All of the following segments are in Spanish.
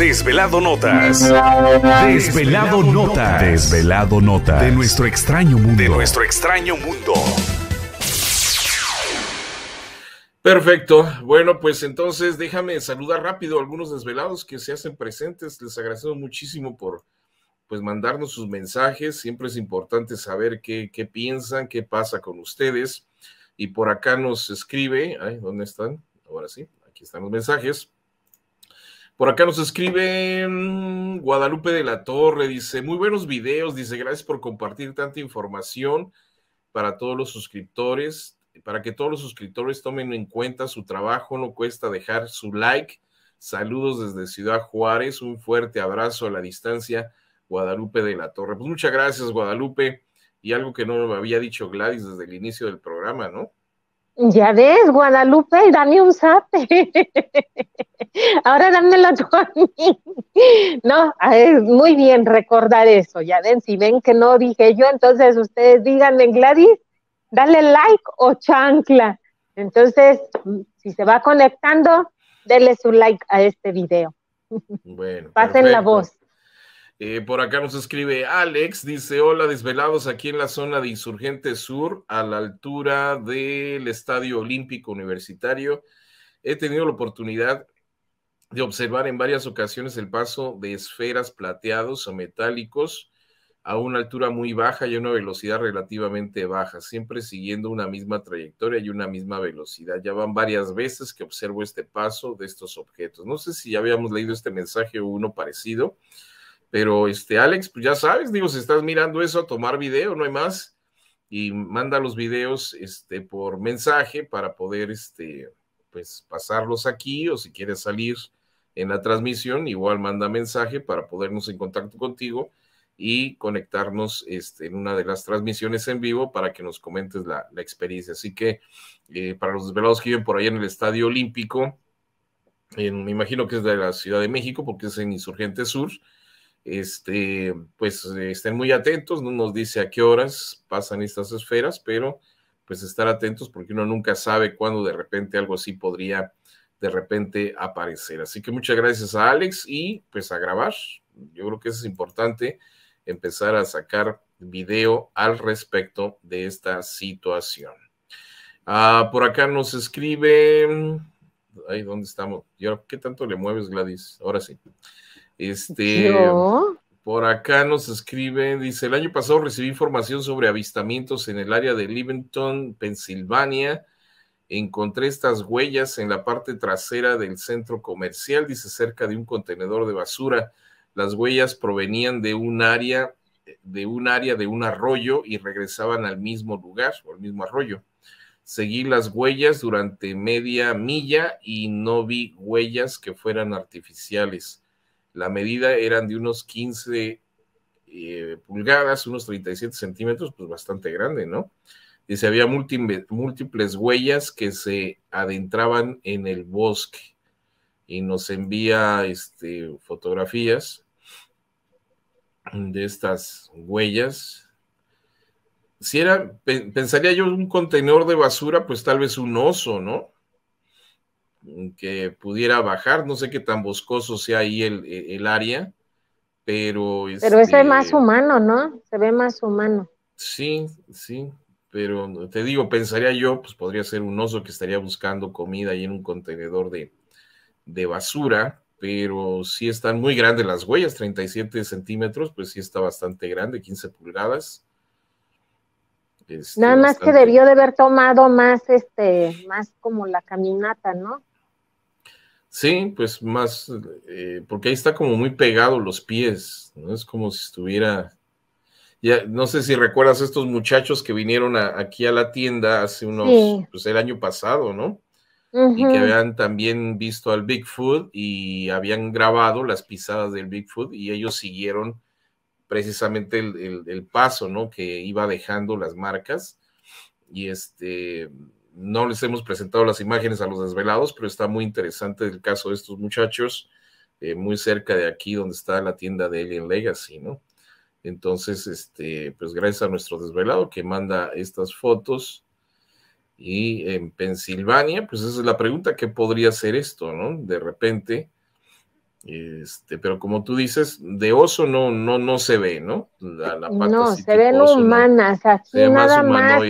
Desvelado Notas. Desvelado, Notas. Desvelado Notas. De nuestro extraño mundo. De nuestro extraño mundo. Perfecto. Bueno, pues entonces déjame saludar rápido a algunos desvelados que se hacen presentes. Les agradecemos muchísimo por pues mandarnos sus mensajes. Siempre es importante saber qué, qué piensan, qué pasa con ustedes. Y por acá nos escribe, ay, ¿dónde están? Ahora sí, aquí están los mensajes. Por acá nos escribe mm, Guadalupe de la Torre, dice, muy buenos videos, dice, gracias por compartir tanta información para todos los suscriptores, para que todos los suscriptores tomen en cuenta su trabajo, no cuesta dejar su like. Saludos desde Ciudad Juárez, un fuerte abrazo a la distancia, Guadalupe de la Torre. Pues muchas gracias, Guadalupe. Y algo que no me había dicho Gladys desde el inicio del programa, ¿no? Ya ves, Guadalupe, dame un zap. Ahora dámelo tú a mí. No, es muy bien recordar eso. Ya ven, si ven que no dije yo, entonces ustedes díganme, Gladys, dale like o chancla. Entonces, si se va conectando, denle su like a este video. Bueno. Pasen la voz. Eh, por acá nos escribe Alex, dice, hola desvelados aquí en la zona de Insurgente Sur, a la altura del Estadio Olímpico Universitario. He tenido la oportunidad de observar en varias ocasiones el paso de esferas plateados o metálicos a una altura muy baja y a una velocidad relativamente baja, siempre siguiendo una misma trayectoria y una misma velocidad. Ya van varias veces que observo este paso de estos objetos. No sé si ya habíamos leído este mensaje o uno parecido. Pero este, Alex, pues ya sabes, digo, si estás mirando eso, a tomar video, no hay más. Y manda los videos este, por mensaje para poder este, pues, pasarlos aquí o si quieres salir en la transmisión, igual manda mensaje para podernos en contacto contigo y conectarnos este, en una de las transmisiones en vivo para que nos comentes la, experiencia. Así que eh, para los desvelados que viven por allá en el Estadio Olímpico, en, eh, me imagino que es de la Ciudad de México porque es en Insurgente Sur, este, pues estén muy atentos, no nos dice a qué horas pasan estas esferas, pero pues estar atentos porque uno nunca sabe cuándo de repente algo así podría de repente aparecer. Así que muchas gracias a Alex y pues a grabar. Yo creo que es importante, empezar a sacar video al respecto de esta situación. Ah, por acá nos escribe, ¿Ahí ¿dónde estamos? qué tanto le mueves, Gladys? Ahora sí. Este, por acá nos escriben, dice, el año pasado recibí información sobre avistamientos en el área de Livingston, Pensilvania. Encontré estas huellas en la parte trasera del centro comercial, dice, cerca de un contenedor de basura. Las huellas provenían de un área de un área de un arroyo y regresaban al mismo lugar o al mismo arroyo. Seguí las huellas durante media milla y no vi huellas que fueran artificiales la medida eran de unos 15 eh, pulgadas, unos 37 centímetros, pues bastante grande, ¿no? Dice, había múltiples huellas que se adentraban en el bosque y nos envía este, fotografías de estas huellas. Si era, pensaría yo, un contenedor de basura, pues tal vez un oso, ¿no? Mm, que pudiera bajar, no sé qué tan boscoso sea ahí el, e, área, pero... pero pero es más este, humano, ¿no? Se ve más humano. Sí, sí, pero te digo, pensaría yo, pues podría ser un oso que estaría buscando comida ahí en un contenedor de, basura, pero si están muy grandes las huellas, 37 centímetros, pues sí está bastante grande, 15 pulgadas. Este, Nada más que debió de haber tomado más, este, más como la caminata, ¿no? Sí, pues más, eh, porque ahí está como muy pegado los pies, ¿no? Es como si estuviera, ya, no sé si recuerdas estos muchachos que vinieron aquí a la tienda hace unos, pues el año pasado, ¿no? Y que habían también visto al Bigfoot y habían grabado las pisadas del Bigfoot y ellos siguieron precisamente el paso, ¿no? Que iba dejando las marcas y este, no les hemos presentado las imágenes a los desvelados, pero está muy interesante el caso de estos muchachos, eh, muy cerca de aquí donde está la tienda de Alien Legacy, ¿no? Entonces, este, pues gracias a nuestro desvelado que manda estas fotos. Y en Pensilvania, pues esa es la pregunta, ¿qué podría ser esto, no? De repente, este, pero como tú dices, de oso no, no, no se ve, ¿no? La, no, se ven humanas, no. aquí nada Más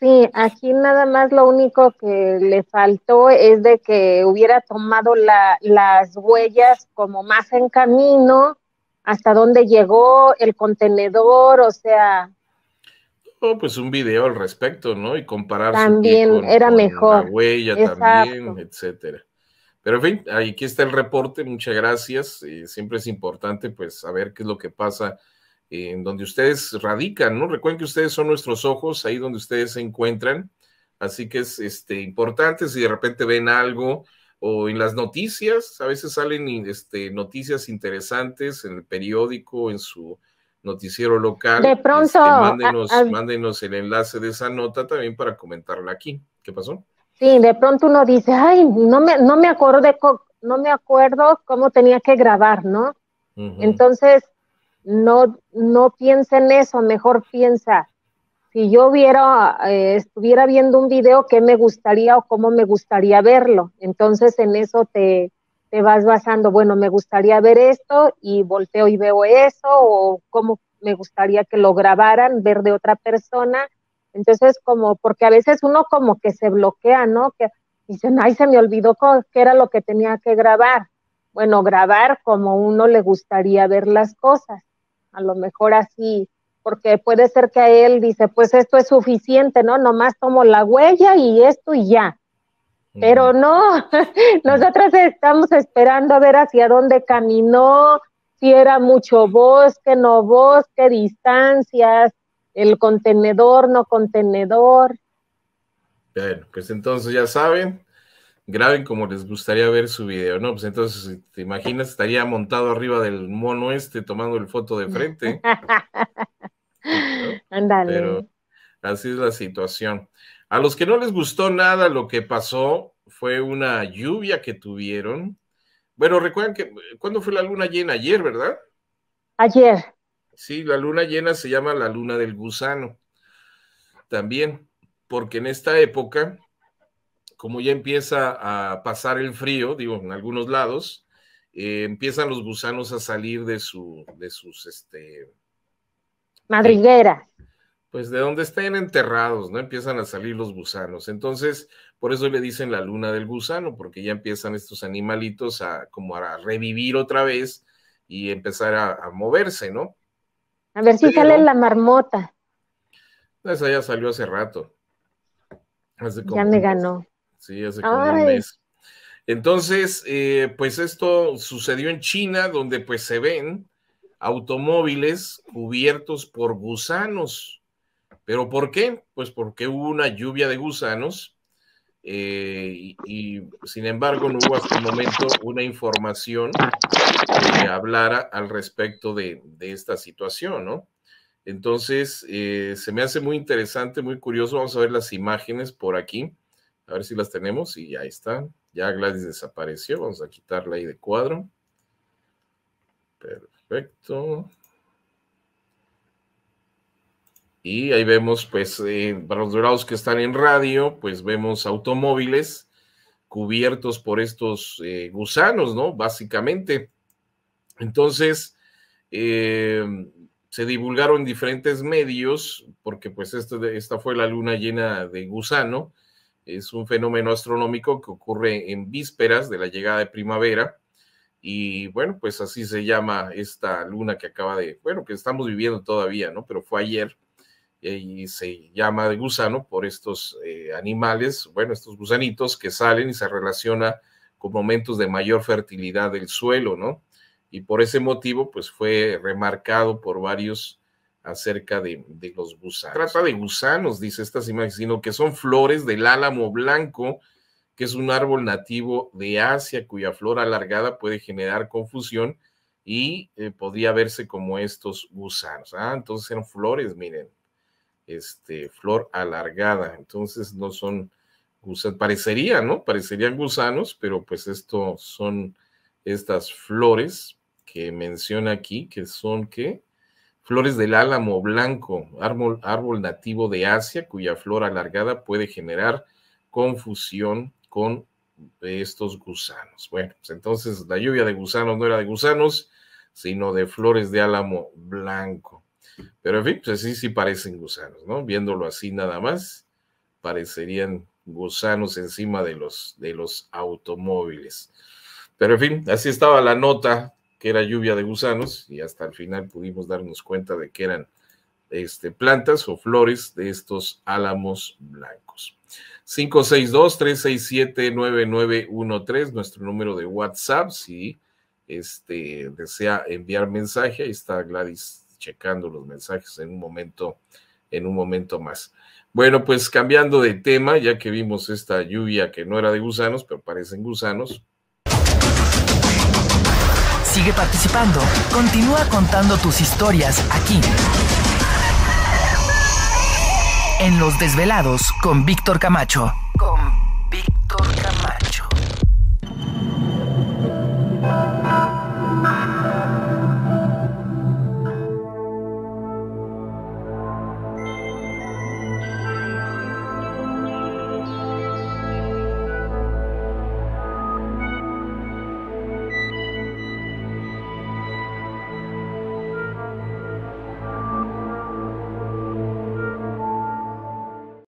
Sí, aquí nada más lo único que le faltó es de que hubiera tomado las huellas como más en camino, hasta dónde llegó el contenedor, o sea. Oh, pues un video al respecto, ¿no? Y comparar también era mejor. la huella también, etcétera. Pero en fin, aquí está el reporte, muchas gracias. Eh, siempre es importante pues saber qué es lo que pasa en donde ustedes radican, ¿no? Recuerden que ustedes son nuestros ojos, ahí donde ustedes se encuentran. Así que es este, importante si de repente ven algo o en las noticias, a veces salen este, noticias interesantes en el periódico, en su noticiero local. De este, pronto. mándenos, mándenos el enlace de esa nota también para comentarla aquí. ¿Qué pasó? Sí, de pronto uno dice, ay, no me, no me, acuerdo, de no me acuerdo cómo tenía que grabar, ¿no? Entonces, no, no piensa en eso, mejor piensa, si yo viera, eh, estuviera viendo un video, ¿qué me gustaría o cómo me gustaría verlo? Entonces en eso te, te vas basando, bueno, me gustaría ver esto y volteo y veo eso, o cómo me gustaría que lo grabaran, ver de otra persona. Entonces, como, porque a veces uno como que se bloquea, ¿no? Que dicen, ay, se me olvidó qué era lo que tenía que grabar. Bueno, grabar como uno le gustaría ver las cosas a lo mejor así, porque puede ser que a él dice, pues esto es suficiente, ¿no? Nomás tomo la huella y esto y ya. Pero no, nosotros estamos esperando a ver hacia dónde caminó, si era mucho bosque, no bosque, distancias, el contenedor, no contenedor. Bueno, pues entonces ya saben, graben como les gustaría ver su video, ¿no? Pues entonces, ¿te imaginas? Estaría montado arriba del mono este tomando el foto de frente. Ándale. Pero así es la situación. A los que no les gustó nada lo que pasó fue una lluvia que tuvieron. Bueno, recuerden que, ¿cuándo fue la luna llena? Ayer, ¿verdad? Ayer. Sí, la luna llena se llama la luna del gusano. También, porque en esta época como ya empieza a pasar el frío, digo, en algunos lados, eh, empiezan los gusanos a salir de, su, de sus... Este, madriguera. Pues de donde estén enterrados, ¿no? Empiezan a salir los gusanos. Entonces, por eso le dicen la luna del gusano, porque ya empiezan estos animalitos a como a revivir otra vez y empezar a, moverse, ¿no? A ver si sale la marmota. Esa ya salió hace rato. ya me ganó. Sí, hace como un mes. Entonces, eh, pues esto sucedió en China, donde pues se ven automóviles cubiertos por gusanos. ¿Pero por qué? Pues porque hubo una lluvia de gusanos eh, y, sin embargo no hubo hasta el momento una información que hablara al respecto de, esta situación, ¿no? Entonces, eh, se me hace muy interesante, muy curioso. Vamos a ver las imágenes por aquí. A ver si las tenemos y ahí están. Ya Gladys desapareció. Vamos a quitarla ahí de cuadro. Perfecto. Y ahí vemos, pues, eh, para los dorados que están en radio, pues vemos automóviles cubiertos por estos eh, gusanos, ¿no? Básicamente. Entonces, eh, se divulgaron diferentes medios, porque pues este esta fue la luna llena de gusano, es un fenómeno astronómico que ocurre en vísperas de la llegada de primavera. Y bueno, pues así se llama esta luna que acaba de, bueno, que estamos viviendo todavía, ¿no? Pero fue ayer eh, y se llama de gusano por estos eh, animales, bueno, estos gusanitos que salen y se relaciona con momentos de mayor fertilidad del suelo, ¿no? Y por ese motivo, pues fue remarcado por varios acerca de, los gusanos. Trata de gusanos, dice estas imágenes, sino que son flores del álamo blanco, que es un árbol nativo de Asia cuya flor alargada puede generar confusión y eh, podría verse como estos gusanos. Ah, entonces eran flores, miren, este, flor alargada, entonces no son gusanos, parecería, ¿no? Parecerían gusanos, pero pues esto son estas flores que menciona aquí, que son que Flores del álamo blanco, árbol, nativo de Asia, cuya flor alargada puede generar confusión con estos gusanos. Bueno, pues entonces la lluvia de gusanos no era de gusanos, sino de flores de álamo blanco. Pero en fin, pues sí, sí parecen gusanos, ¿no? Viéndolo así nada más, parecerían gusanos encima de los, de los automóviles. Pero en fin, así estaba la nota era lluvia de gusanos y hasta el final pudimos darnos cuenta de que eran este, plantas o flores de estos álamos blancos. 562-367-9913, nuestro número de WhatsApp, si este, desea enviar mensaje, ahí está Gladys checando los mensajes en un momento, en un momento más. Bueno, pues cambiando de tema, ya que vimos esta lluvia que no era de gusanos, pero parecen gusanos, Sigue participando. Continúa contando tus historias aquí. En Los Desvelados con Víctor Camacho. Con Víctor Camacho.